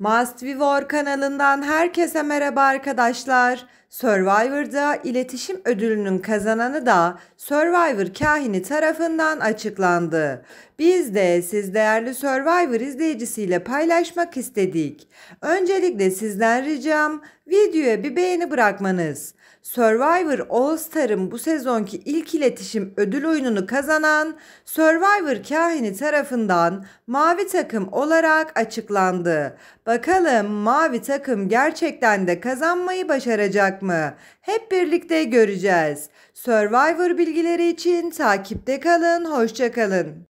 Must Vivor kanalından herkese merhaba arkadaşlar. Survivor'da iletişim ödülünün kazananı da Survivor kahini tarafından açıklandı. Biz de siz değerli Survivor izleyicisiyle paylaşmak istedik. Öncelikle sizden ricam videoya bir beğeni bırakmanız. Survivor All Star'ın bu sezonki ilk iletişim ödül oyununu kazanan Survivor kahini tarafından mavi takım olarak açıklandı. Bakalım mavi takım gerçekten de kazanmayı başaracak mı? Hep birlikte göreceğiz. Survivor bilgileri için takipte kalın, hoşçakalın.